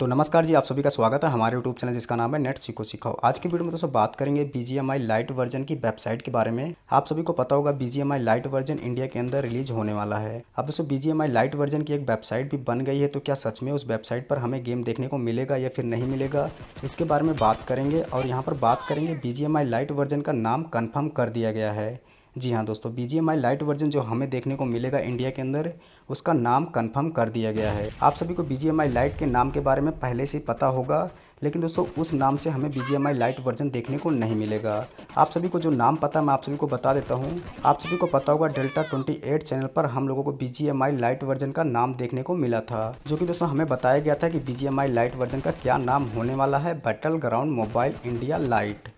तो नमस्कार जी आप सभी का स्वागत है हमारे यूट्यूब चैनल जिसका नाम है नेट सीखो सिखाओ आज की वीडियो में दोस्तों बात करेंगे बीजीएमआई लाइट वर्जन की वेबसाइट के बारे में आप सभी को पता होगा बीजीएमआई लाइट वर्जन इंडिया के अंदर रिलीज होने वाला है अब दोस्तों बीजीएमआई लाइट वर्जन की एक वेबसाइट भी बन गई है तो क्या सच में उस वेबसाइट पर हमें गेम देखने को मिलेगा या फिर नहीं मिलेगा इसके बारे में बात करेंगे और यहाँ पर बात करेंगे बीजीएमआई लाइट वर्जन का नाम कन्फर्म कर दिया गया है जी हाँ दोस्तों B G M I lite version जो हमें देखने को मिलेगा इंडिया के अंदर उसका नाम कंफर्म कर दिया गया है आप सभी को B G M I lite के नाम के बारे में पहले से पता होगा लेकिन दोस्तों उस नाम से हमें B G M I lite version देखने को नहीं मिलेगा आप सभी को जो नाम पता मैं आप सभी को बता देता हूँ आप सभी को पता होगा डेल्टा ट्वेंटी एट चैनल पर हम लोगों को B G M I lite version का नाम देखने को मिला था जो कि दोस्तों हमें बताया गया था कि B G M I lite version का क्या नाम होने वाला है battle ground mobile India lite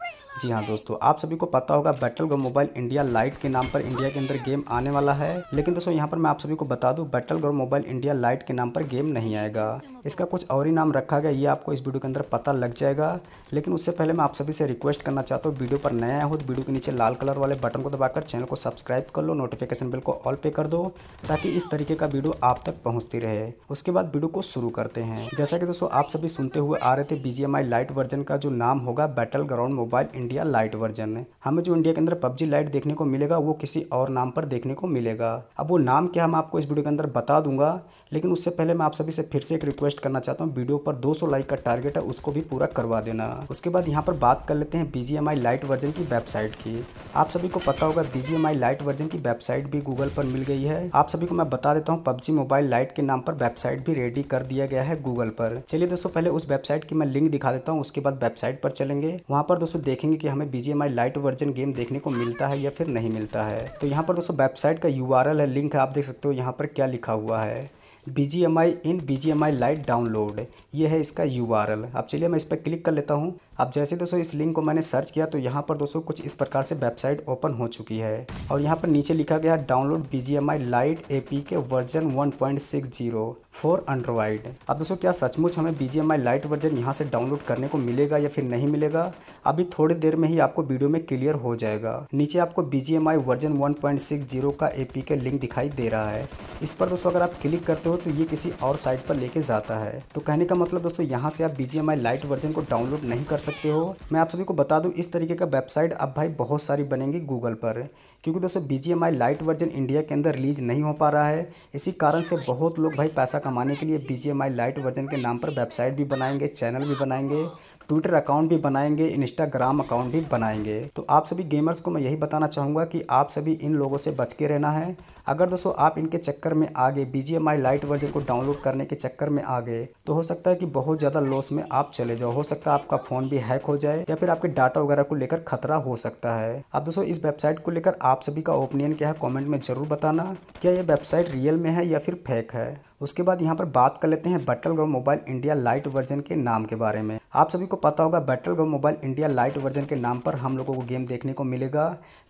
जी हाँ दोस्तों आप सभी को पता होगा बैटल गो मोबाइल इंडिया लाइट के नाम पर इंडिया के अंदर गेम आने वाला है लेकिन दोस्तों यहाँ पर मैं आप सभी को बता दूँ बैटल गो मोबाइल इंडिया लाइट के नाम पर गेम नहीं आएगा इसका कुछ और ही नाम रखा गया ये आपको इस वीडियो के अंदर पता लग जाएगा लेकिन उससे पहले मैं आप सभी से रिक्वेस्ट करना चाहता हूँ वीडियो पर नया हो तो वीडियो के नीचे लाल कलर वाले बटन को दबाकर चैनल को सब्सक्राइब कर लो नोटिफिकेशन बिल को ऑल पे कर दो ताकि इस तरीके का वीडियो आप तक पहुँचती रहे उसके बाद वीडियो को शुरू करते हैं जैसा कि दोस्तों आप सभी सुनते हुए आ रहे थे बी लाइट वर्जन का जो नाम होगा battle ground mobile India lite version में हमें जो इंडिया के अंदर पबजी लाइट देखने को मिलेगा वो किसी और नाम पर देखने को मिलेगा अब वो नाम क्या हम आपको इस वीडियो के अंदर बता दूंगा लेकिन उससे पहले मैं आप सभी से फिर से एक रिक्वेस्ट करना चाहता हूँ वीडियो पर 200 लाइक का टारगेट है उसको भी पूरा करवा देना उसके बाद यहाँ पर बात कर लेते हैं बीजीएमआई लाइट वर्जन की वेबसाइट की आप सभी को पता होगा बीजीएमआई लाइट वर्जन की वेबसाइट भी गूगल पर मिल गई है आप सभी को मैं बता देता हूँ पबजी मोबाइल लाइट के नाम पर वेबसाइट भी रेडी कर दिया गया है गूगल पर चलिए दोस्तों पहले उस वेबसाइट की मैं लिंक दिखा देता हूँ उसके बाद वेबसाइट पर चलेंगे वहाँ पर दोस्तों देखेंगे देखेंगे कि हमें B G lite version game देखने को मिलता है या फिर नहीं मिलता है तो यहाँ पर दोस्तों वेबसाइट का यू है लिंक है आप देख सकते हो यहाँ पर क्या लिखा हुआ है B G M I in B G M I lite download ये है इसका यू अब चलिए मैं इस पर क्लिक कर लेता हूँ अब जैसे दोस्तों इस लिंक को मैंने सर्च किया तो यहाँ पर दोस्तों कुछ इस प्रकार से वेबसाइट ओपन हो चुकी है और यहाँ पर नीचे लिखा गया download B G M I lite A P K version one point six zero for Android अब दोस्तों क्या सचमुच हमें B G M I lite version यहाँ से डाउनलोड करने को मिलेगा या फिर नहीं मिलेगा अभी थोड़ी देर में ही आपको वीडियो में क्लियर हो जाएगा नीचे आपको B G M I version one point six zero का ए पी के लिंक दिखाई दे रहा है इस पर दोस्तों अगर आप क्लिक करते हो तो ये किसी और साइट पर लेके जाता है तो कहने का मतलब दोस्तों यहाँ से आप B G M I lite version को डाउनलोड नहीं कर सकते सकते हो मैं आप सभी को बता दूं इस तरीके का वेबसाइट अब भाई बहुत सारी बनेंगी गूगल पर क्योंकि दोस्तों B G lite version India के अंदर रिलीज नहीं हो पा रहा है इसी कारण से बहुत लोग भाई पैसा कमाने के लिए बी जी लाइट वर्जन के नाम पर वेबसाइट भी बनाएंगे चैनल भी बनाएंगे ट्विटर अकाउंट भी बनाएंगे इंस्टाग्राम अकाउंट भी बनाएंगे तो आप सभी गेमर्स को मैं यही बताना चाहूँगा कि आप सभी इन लोगों से बच के रहना है अगर दोस्तों आप इनके चक्कर में आ गए बी लाइट वर्जन को डाउनलोड करने के चक्कर में आ गए तो हो सकता है कि बहुत ज़्यादा लॉस में आप चले जाओ हो सकता है आपका फ़ोन भी हैक हो जाए या फिर आपके डाटा वगैरह को लेकर खतरा हो सकता है अब दोस्तों इस वेबसाइट को लेकर आप सभी का ओपिनियन क्या है कॉमेंट में जरूर बताना क्या यह वेबसाइट रियल में है या फिर फेक है उसके बाद यहाँ पर बात कर लेते हैं battle ground mobile India lite version के नाम के बारे में आप सभी को पता होगा battle ground mobile India lite version के नाम पर हम लोगों को गेम देखने को मिलेगा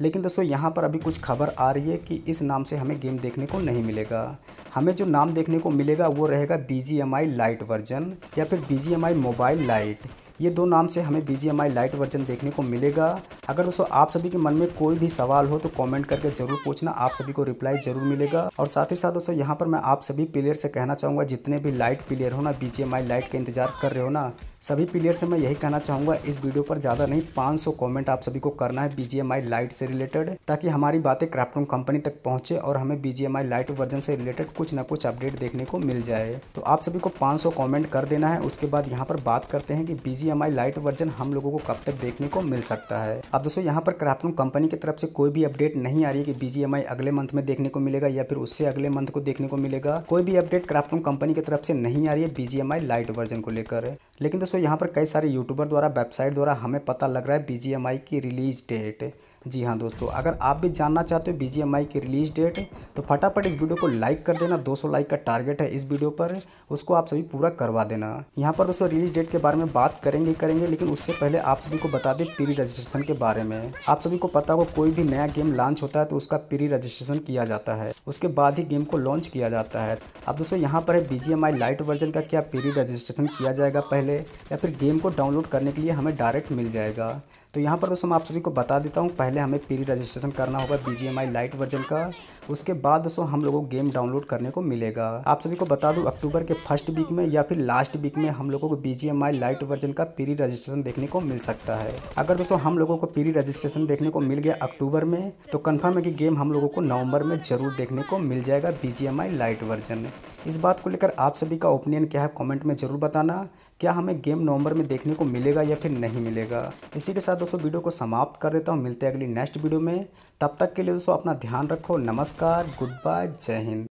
लेकिन दोस्तों यहाँ पर अभी कुछ खबर आ रही है कि इस नाम से हमें गेम देखने को नहीं मिलेगा हमें जो नाम देखने को मिलेगा वो रहेगा बी लाइट वर्जन या फिर बी मोबाइल लाइट ये दो नाम से हमें बी लाइट वर्जन देखने को मिलेगा अगर दोस्तों आप सभी के मन में कोई भी सवाल हो तो कमेंट करके जरूर पूछना आप सभी को रिप्लाई जरूर मिलेगा और साथ ही साथ दोस्तों यहाँ पर मैं आप सभी प्लेयर से कहना चाहूँगा जितने भी लाइट प्लेयर हो ना बी लाइट का इंतजार कर रहे हो ना सभी प्लेयर से मैं यही कहना चाहूँगा इस वीडियो पर ज़्यादा नहीं पाँच कमेंट आप सभी को करना है बी लाइट से रिलेटेड ताकि हमारी बातें क्राफ्टून कंपनी तक पहुँचे और हमें बी लाइट वर्जन से रिलेटेड कुछ ना कुछ अपडेट देखने को मिल जाए तो आप सभी को पाँच कमेंट कर देना है उसके बाद यहाँ पर बात करते हैं कि बी जी लाइट वर्जन हम लोगों को कब तक देखने को मिल सकता है अब दोस्तों यहाँ पर क्राफ्टन कंपनी की तरफ से कोई भी अपडेट नहीं आ रही है कि बी अगले मंथ में देखने को मिलेगा या फिर उससे अगले मंथ को देखने को मिलेगा कोई भी अपडेट क्राफ्टन कंपनी की तरफ से नहीं आ रही है बीजीएमआई लाइट वर्जन को लेकर लेकिन दोस्तों यहाँ पर कई सारे यूट्यूबर द्वारा वेबसाइट द्वारा हमें पता लग रहा है बी की रिलीज डेट जी हाँ दोस्तों अगर आप भी जानना चाहते हो बी की रिलीज डेट तो फटाफट इस वीडियो को लाइक कर देना 200 लाइक का टारगेट है इस वीडियो पर उसको आप सभी पूरा करवा देना यहाँ पर दोस्तों रिलीज डेट के बारे में बात करें करेंगे ही करेंगे लेकिन उससे पहले आप सभी को बता दें प्री रजिस्ट्रेशन के बारे में आप सभी को पता होगा कोई भी नया गेम लॉन्च होता है तो उसका प्री रजिस्ट्रेशन किया जाता है उसके बाद ही गेम को लॉन्च किया जाता है अब दोस्तों यहाँ पर है बी लाइट वर्जन का क्या प्री रजिस्ट्रेशन किया जाएगा पहले या फिर गेम को डाउनलोड करने के लिए हमें डायरेक्ट मिल जाएगा तो यहाँ पर दोस्तों मैं आप सभी को बता देता हूँ पहले हमें प्री रजिस्ट्रेशन करना होगा बी लाइट वर्जन का उसके बाद दोस्तों हम लोगों को गेम डाउनलोड करने को मिलेगा आप सभी को बता दूँ अक्टूबर के फर्स्ट वीक में या फिर लास्ट वीक में हम लोगों को बी लाइट वर्जन का का प्री रजिस्ट्रेशन देखने को मिल सकता है अगर दोस्तों हम लोगों को प्री रजिस्ट्रेशन देखने को मिल गया अक्टूबर में तो कन्फर्म है कि गेम हम लोगों को नवंबर में जरूर देखने को मिल जाएगा बी लाइट वर्जन में इस बात को लेकर आप सभी का ओपिनियन क्या है कॉमेंट में ज़रूर बताना क्या हमें गेम नवंबर में देखने को मिलेगा या फिर नहीं मिलेगा इसी के साथ दोस्तों वीडियो को समाप्त कर देता हूँ मिलते हैं अगली नेक्स्ट वीडियो में तब तक के लिए दोस्तों अपना ध्यान रखो नमस्कार गुड बाय जय हिंद